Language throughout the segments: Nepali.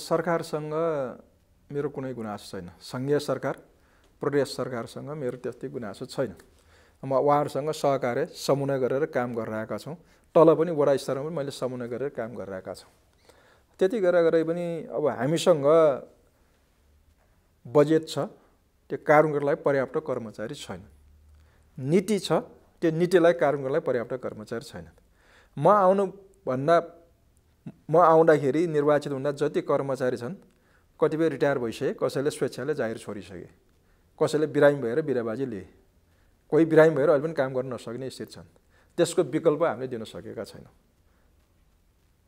सरकारसँग मेरो कुनै गुनासो छैन सङ्घीय सरकार प्रदेश सरकारसँग मेरो त्यस्तै गुनासो छैन म उहाँहरूसँग सहकार्य समन्वय गरेर काम गरिरहेका छौँ तल पनि वडा स्तरमा पनि मैले समन्वय गरेर काम गरिरहेका छौँ त्यति गरेर गरे पनि अब हामीसँग बजेट छ त्यो कारुङ्गरलाई पर्याप्त कर्मचारी छैन नीति छ त्यो नीतिलाई कारुङ्गरलाई पर्याप्त कर्मचारी छैनन् म आउनुभन्दा म आउँदाखेरि निर्वाचित हुँदा जति कर्मचारी छन् कतिपय रिटायर भइसके कसैले स्वेच्छाले जागिर छोडिसके कसैले बिरामी भएर बिराबाजी लिए कोही बिरामी भएर अहिले पनि काम गर्न नसक्ने स्थिति छन् त्यसको विकल्प हामीले दिन सकेका छैनौँ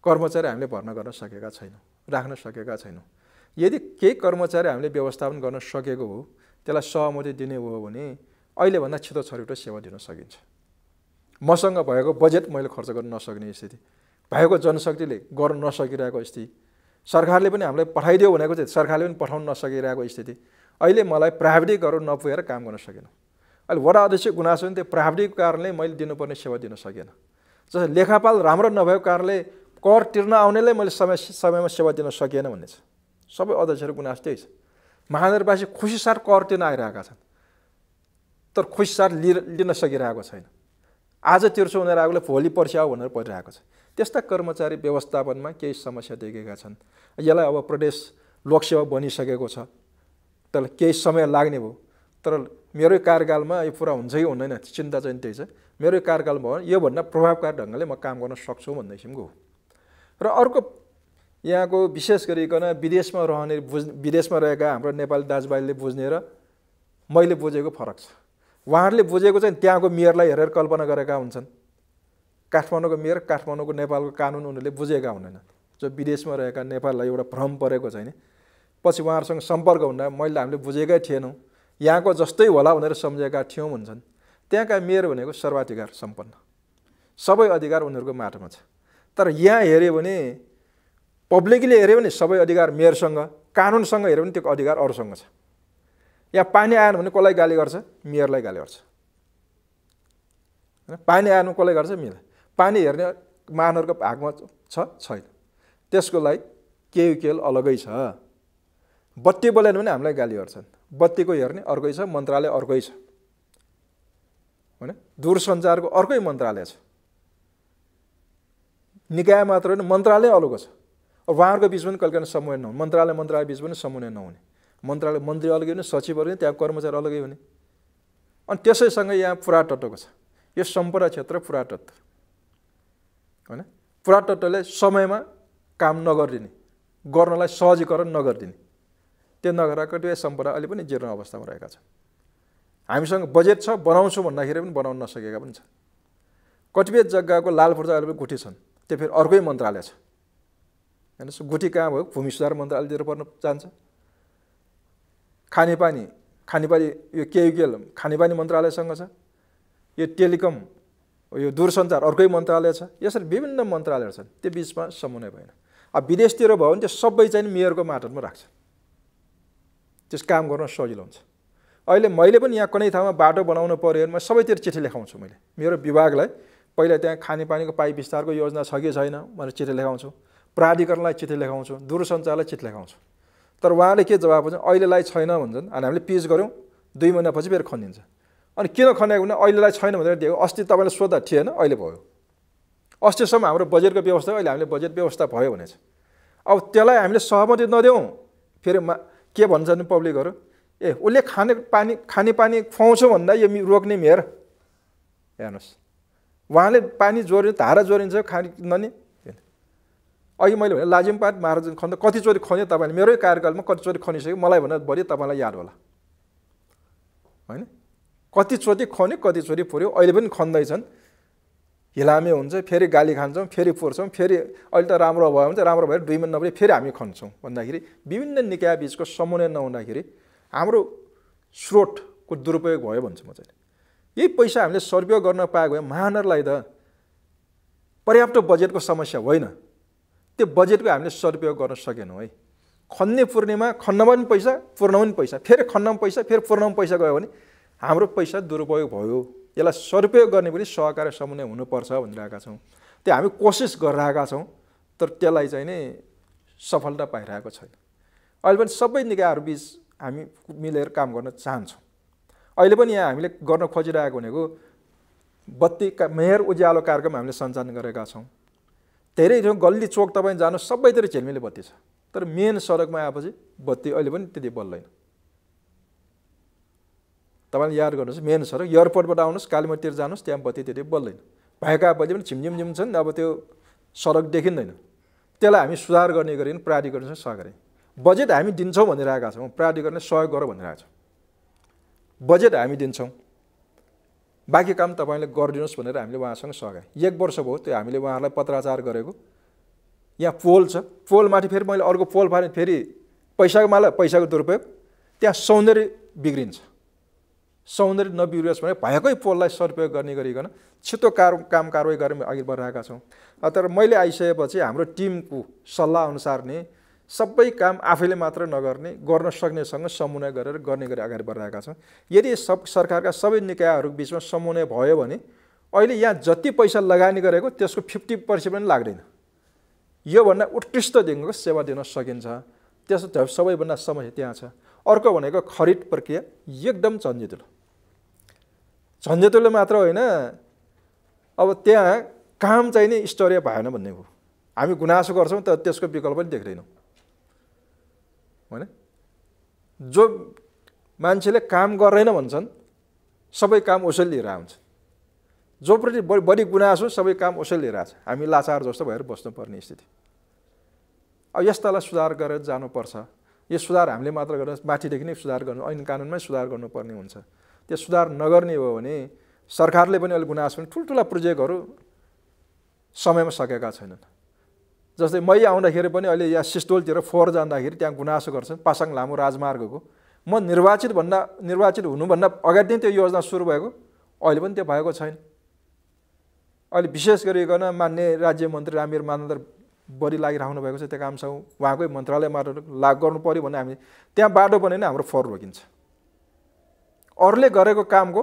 कर्मचारी हामीले भर्ना गर्न सकेका छैनौँ राख्न सकेका छैनौँ यदि केही कर्मचारी हामीले व्यवस्थापन गर्न सकेको हो त्यसलाई सहमति दिने हो भने अहिलेभन्दा छिटो छरिटो सेवा दिन सकिन्छ मसँग भएको बजेट मैले खर्च गर्न नसक्ने स्थिति भएको जनशक्तिले गर्न नसकिरहेको स्थिति सरकारले पनि हामीलाई पठाइदियो भनेको चाहिँ सरकारले पनि पठाउन नसकिरहेको स्थिति अहिले मलाई प्राविधिकहरू नपुगेर काम गर्न सकेन अहिले वडा अध्यक्ष गुनासो पनि त्यो प्राविधिक कारणले मैले दिनुपर्ने सेवा दिन सकेन जस्तै लेखापाल राम्रो नभएको कारणले कर तिर्न आउनेलाई मैले समय समयमा सेवा दिन सकिएन भन्ने छ सबै अध्यक्षहरू गुनासो त्यही छ महानगरवासी खुसीसार कर तिर्न आइरहेका छन् तर खुसीसार लिन सकिरहेको छैन आज तिर्छु भनेर आएकोले भोलि पर्सि आऊ भनेर परिरहेको छ त्यस्ता कर्मचारी व्यवस्थापनमा केही समस्या देखेका छन् यसलाई अब प्रदेश लोकसेवा बनिसकेको छ तर केही समय लाग्ने भयो तर मेरै कार्यकालमा यो पुरा हुन्छ कि हुँदैन चिन्ता चाहिँ त्यही छ मेरै कार्यकाल भयो योभन्दा प्रभावकारी ढङ्गले म काम गर्न सक्छु भन्ने किसिमको हो र अर्को यहाँको विशेष गरिकन विदेशमा रहने बुझ विदेशमा रहेका हाम्रो नेपाली दाजुभाइले बुझ्ने र मैले बुझेको फरक छ उहाँहरूले बुझेको चाहिँ त्यहाँको मेयरलाई हेरेर कल्पना गरेका हुन्छन् काठमाडौँको मेयर काठमाडौँको नेपालको कानुन उनीहरूले बुझेका हुँदैन जो विदेशमा रहेका नेपाललाई एउटा भ्रम परेको छैन पछि उहाँहरूसँग सम्पर्क हुँदा मैले हामीले बुझेकै थिएनौँ यहाँको जस्तै होला भनेर सम्झेका थियौँ भन्छन् त्यहाँका मेयर भनेको सर्वाधिकार सम्पन्न सबै अधिकार उनीहरूको माटोमा छ तर यहाँ हेऱ्यो भने पब्लिकले हेऱ्यो भने सबै अधिकार मेयरसँग कानुनसँग हेऱ्यो भने त्यो अधिकार अरूसँग छ यहाँ पानी आएन भने कसलाई गाली गर्छ मेयरलाई गाली गर्छ पानी आएन कसलाई गर्छ मेयरलाई पानी हेर्ने महानगरको भागमा छ छैन त्यसको लागि केल अलगै छ बत्ती बोलेन भने हामीलाई गाली गर्छन् बत्तीको हेर्ने अर्कै छ मन्त्रालय अर्कै छ होइन दूरसञ्चारको अर्कै मन्त्रालय छ निकाय मात्र होइन मन्त्रालय अलग छ उहाँहरूको बिच पनि कहिलेकाहीँ समन्वय नहुने मन्त्रालय मन्त्रालय बिच पनि समन्वय नहुने मन्त्रालय मन्त्री अलगै हुने सचिवहरू त्यहाँ कर्मचारी अलगै हुने अनि त्यसैसँग यहाँ पुरातत्वको छ यो सम्पूर्ण क्षेत्र पुरातत्व होइन पुरातत्वले समयमा काम नगरिदिने गर्नलाई सहजीकरण नगरिदिने त्यो नगरेर कतिपय सम्पदा अहिले पनि जीर्ण अवस्थामा रहेका छन् हामीसँग बजेट छ बनाउँछौँ भन्दाखेरि पनि बनाउन नसकेका पनि छन् कतिपय जग्गाको लाल पूर्जा अहिले पनि गुठी छन् त्यो फेरि अर्कै मन्त्रालय छ होइन गुठी कहाँ भयो भूमि सुधार मन्त्रालयतिर पर्न जान्छ खानेपानी खानेपानी यो केयुकेल खानेपानी मन्त्रालयसँग छ यो टेलिकम यो दूरसञ्चार अर्कै मन्त्रालय छ यसरी विभिन्न मन्त्रालयहरू छन् त्यो बिचमा समन्वय भएन अब विदेशतिर भयो भने त्यो सबै चाहिँ मेयरको माटोमा राख्छ त्यस काम गर्न सजिलो हुन्छ अहिले मैले पनि यहाँ कुनै ठाउँमा बाटो बनाउनु पऱ्यो भने म सबैतिर चिठी लेखाउँछु मैले मेरो विभागलाई पहिला त्यहाँ खानेपानीको पाइप विस्तारको योजना छ कि छैन भनेर चिठी लेखाउँछु प्राधिकरणलाई चिठी लेखाउँछु दूरसञ्चारलाई चिठी लेखाउँछु तर उहाँले के जवाब हुन्छ अहिलेलाई छैन भन्छन् अनि हामीले पिच गऱ्यौँ दुई महिनापछि फेरि खनिन्छ अनि किन खनाएको भने अहिलेलाई छैन भनेर दिएको अस्ति तपाईँले सोद्धा थिएन अहिले भयो अस्तिसम्म हाम्रो बजेटको व्यवस्था अहिले हामीले बजेट व्यवस्था भयो भनेछ अब त्यसलाई हामीले सहमति नदेऊ फेरि मा के भन्छ नि पब्लिकहरू ए उसले खाने पानी खाने पानी खुवाउँछ भन्दा यो रोक्ने मेयर हेर्नुहोस् उहाँले पानी जोडिन्छ धारा जोडिन्छ खाने नि अघि मैले भने लाजिमपाट महाराजन खन्दा कतिचोटि खन्यो तपाईँले मेरै कार्यकालमा कतिचोटि खनिसक्यो मलाई भन्दा बढी तपाईँलाई याद होला होइन कतिचोटि खन्यो कतिचोटि पुऱ्यो अहिले पनि खन्दैछन् हिलामे हुन्छ फेरि गाली खान्छौँ फेरि पुर्छौँ फेरि अहिले त राम्रो भयो भने चाहिँ राम्रो भयो दुई महिना नभए फेरि हामी खन्छौँ भन्दाखेरि विभिन्न निकाय बिचको समन्वय नहुँदाखेरि हाम्रो स्रोतको दुरुपयोग भयो भन्छु म चाहिँ यही पैसा हामीले सर्वयोग गर्न पाएको भए महानहरूलाई त पर्याप्त बजेटको समस्या होइन त्यो बजेटको हामीले सदुपयोग गर्न सकेनौँ है खन्ने पूर्णिमा खन्न पनि पैसा पुर्न पनि पैसा फेरि खन्न पनि पैसा फेरि पुर्न पैसा गयो भने हाम्रो पैसा दुरुपयोग भयो यसलाई सदुपयोग गर्ने पनि सहकार्य समन्वय हुनुपर्छ भनिरहेका छौँ त्यो हामी कोसिस गरिरहेका छौँ तर त्यसलाई चाहिँ नै सफलता पाइरहेको छैन अहिले पनि सबै निकायहरूबिच हामी मिलेर काम गर्न चाहन्छौँ अहिले पनि यहाँ हामीले गर्न खोजिरहेको भनेको बत्ती का मेयर उज्यालो कार्यक्रम हामीले सञ्चालन गरेका छौँ धेरै ठाउँ गल्ली चोक तपाईँ जानु सबैतिर झेलमेली बत्ती छ तर मेन सडकमा आएपछि बत्ती अहिले पनि त्यति बल्दैन तपाईँले याद गर्नुहोस् मेन छ एयरपोर्टबाट आउनुहोस् कालीमतीतिर जानुहोस् त्यहाँ बत्ती त्यति बल्दैन भएका बत्ती पनि झिमझिमझिम छन् अब त्यो सडक देखिँदैन त्यसलाई हामी सुधार गर्ने गरी प्राधिकरणसँग सघाएँ बजेट हामी दिन्छौँ भनिरहेका छौँ प्राधिकरणले सहयोग गर भनिरहेको छ बजेट हामी दिन्छौँ बाँकी काम तपाईँले गरिदिनुहोस् भनेर हामीले उहाँसँग सघाएँ एक वर्ष भयो त्यो हामीले उहाँहरूलाई पत्राचार गरेको यहाँ पोल छ पोलमाथि फेरि मैले अर्को पोल फाले फेरि पैसाको माला पैसाको दुरुपयोग त्यहाँ सौन्दर्य बिग्रिन्छ सौन्दर्य नबिग्रियोस् भने भएकै पोललाई सदुपयोग गर्ने गरिकन छिटो कार काम कारवाही गरेर अघि बढाएका छौँ तर मैले आइसकेपछि हाम्रो टिमको सल्लाहअनुसार नै सबै काम आफैले मात्र नगर्ने गर्न सक्नेसँग समन्वय गरेर गर्ने गरी अगाडि बढाएका छौँ यदि सब सरकारका सबै निकायहरू बिचमा समन्वय भयो भने अहिले यहाँ जति पैसा लगानी गरेको त्यसको फिफ्टी पर्सेन्ट पनि लाग्दैन योभन्दा उत्कृष्टदेखिको सेवा दिन सकिन्छ त्यस सबैभन्दा समस्या त्यहाँ छ अर्को भनेको खरिद प्रक्रिया एकदम चन्जित झन्झटले मात्र होइन अब त्यहाँ काम चाहिँ नि स्टोरिया भएन भन्ने हो हामी गुनासो गर्छौँ तर त्यसको विकल्प पनि देख्दैनौँ होइन जो मान्छेले काम गर्दैन भन्छन् सबै काम ओसेल लिएर आउँछ जोप्रति बढी बढी गुनासो सबै काम उसैले लिएर आएको छ हामी लाचार जस्तो भएर बस्नुपर्ने स्थिति अब यस्तालाई सुधार गरेर जानुपर्छ यो सुधार हामीले मात्र गर्न माथिदेखि नै सुधार गर्नु ऐन कानुनमै सुधार गर्नुपर्ने हुन्छ त्यो सुधार नगर्ने हो भने सरकारले पनि अहिले गुनासो पनि ठुल्ठुला प्रोजेक्टहरू समयमा सकेका छैनन् जस्तै मै आउँदाखेरि पनि अहिले यहाँ सिस्टोलतिर फोहोर जाँदाखेरि त्यहाँ गुनासो गर्छन् पासाङ लामो राजमार्गको म निर्वाचित भन्दा निर्वाचित हुनुभन्दा अगाडि नै त्यो योजना सुरु भएको अहिले पनि त्यो भएको छैन अहिले विशेष गरिकन मान्य राज्य मन्त्री रामवीर मानन्दर बढी लागिराख्नु भएको छ त्यो कामसँग उहाँकै मन्त्रालयमा लाग गर्नु पऱ्यो भने हामी त्यहाँ बाटो बन्यो भने हाम्रो फोहोर रोकिन्छ अरूले गरेको कामको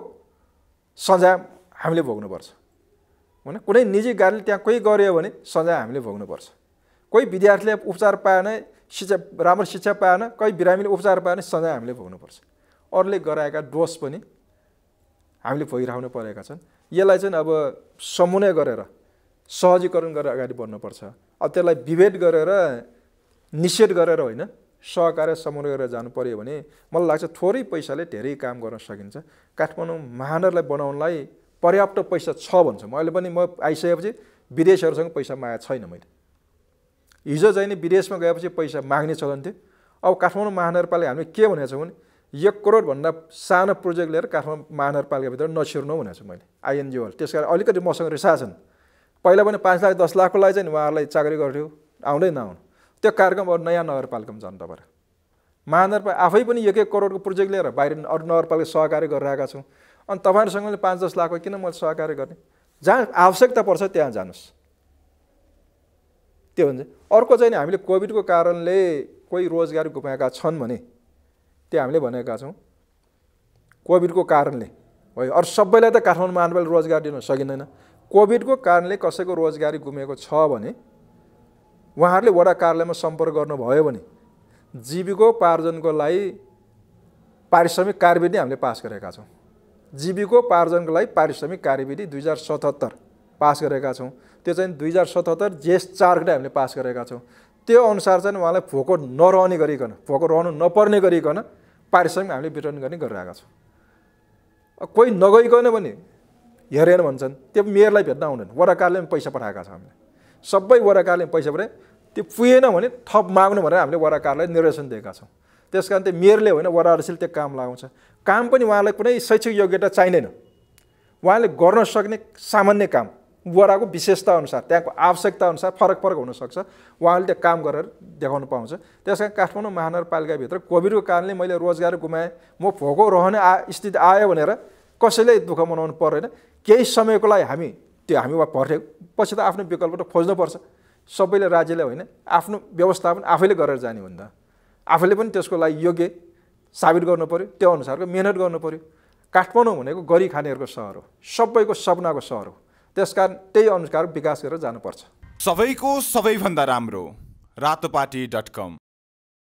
सजाय हामीले भोग्नुपर्छ होइन कुनै निजी गाडीले त्यहाँ कोही गऱ्यो भने सजाय हामीले भोग्नुपर्छ कोही विद्यार्थीले उपचार पाएन शिक्षा राम्रो शिक्षा पाएन कोही बिरामीले उपचार पाएन सजाय हामीले भोग्नुपर्छ अरूले गराएका डोस पनि हामीले भोगिरहनु परेका छन् यसलाई चाहिँ अब समन्वय गरेर सहजीकरण गरेर अगाडि बढ्नुपर्छ अब त्यसलाई विभेद गरेर निषेध गरेर होइन सहकार्य समन्वय गरेर जानु पऱ्यो भने मलाई लाग्छ थोरै पैसाले धेरै काम गर्न सकिन्छ काठमाडौँ महानगरलाई बनाउनलाई पर्याप्त पैसा छ भन्छु म अहिले पनि म आइसकेपछि विदेशहरूसँग पैसा मागेको छैन मैले हिजो चाहिँ नि विदेशमा गएपछि पैसा माग्ने चलन थियो अब काठमाडौँ महानगरपालिका हामीले के भनेको छौँ भने एक करोडभन्दा सानो प्रोजेक्ट लिएर काठमाडौँ महानगरपालिकाभित्र नछिर्नु भनेको छु मैले आइएनजिओहरू त्यस कारण अलिकति मसँग रिसा छन् पहिला पनि पाँच लाख दस लाखको लागि चाहिँ उहाँहरूलाई चाकरी गर्थ्यो आउँदै नआउनु त्यो कार्यक्रम अरू नयाँ नगरपालिकामा जानु तपाईँहरू महानगरपालिका आफै पनि एक एक करोडको प्रोजेक्ट लिएर बाहिर अरू नगरपालिका सहकार्य गरिरहेका छौँ अनि तपाईँहरूसँग मैले पाँच दस लाखको किन मैले सहकार्य गर्ने जहाँ आवश्यकता पर्छ त्यहाँ जानुहोस् त्यो हुन्छ अर्को चाहिँ हामीले कोभिडको कारणले कोही रोजगारी गुमाएका छन् भने त्यो हामीले भनेका छौँ कोभिडको कारणले है अरू सबैलाई त काठमाडौँ महानगरपालिका रोजगार दिन सकिँदैन कोभिडको कारणले कसैको रोजगारी गुमेको छ भने उहाँहरूले वडा कार्यालयमा सम्पर्क गर्नुभयो भने जीविकोपार्जनको लागि पारिश्रमिक कार्यविधि हामीले पास गरेका छौँ जीविकोपार्जनको लागि पारिश्रमिक कार्यविधि दुई हजार सतहत्तर पास गरेका छौँ त्यो चाहिँ दुई हजार सतहत्तर जेस चारबाट हामीले पास गरेका छौँ त्यो अनुसार चाहिँ उहाँलाई फोको नरहने गरिकन फोको रहनु नपर्ने गरिकन पारिश्रमिक हामीले वितरण गर्ने गरिरहेका छौँ कोही नगइकन भने हेरेन भन्छन् त्यो मेयरलाई भेट्न आउँदैन वडा कार्यालयमा पैसा पठाएका छौँ हामीले सबै वराकारले पैसा परे त्यो पुगेन भने थप माग्नु भनेर हामीले वराकारलाई निर्देशन दिएका छौँ त्यस कारण त्यो मेयरले होइन वडाहरूसित त्यो काम लगाउँछ काम पनि उहाँलाई कुनै शैक्षिक योग्यता चाहिँदैन उहाँले गर्न सक्ने सामान्य काम वडाको विशेषताअनुसार त्यहाँको अनुसार फरक फरक हुनसक्छ उहाँले त्यो काम गरेर देखाउनु पाउँछ त्यस कारण काठमाडौँ महानगरपालिकाभित्र कोभिडको कारणले मैले रोजगार गुमाएँ म भोको रहने आ स्थिति आयो भनेर कसैले दुःख मनाउनु परेन केही समयको लागि हामी त्यो हामी वा पर्थ्यो पछि त आफ्नो विकल्प त खोज्नुपर्छ सबैले राज्यले होइन आफ्नो व्यवस्थापन आफैले गरेर जाने भन्दा आफैले पनि त्यसको लागि योग्य साबित गर्नु पऱ्यो त्यो अनुसारको मिहिनेत गर्नु पऱ्यो काठमाडौँ भनेको गरी खानेहरूको सहर हो सबैको सपनाको सहर हो त्यस कारण त्यही अनुसार विकास गरेर जानुपर्छ सबैको सबैभन्दा राम्रो रातोपाटी डट कम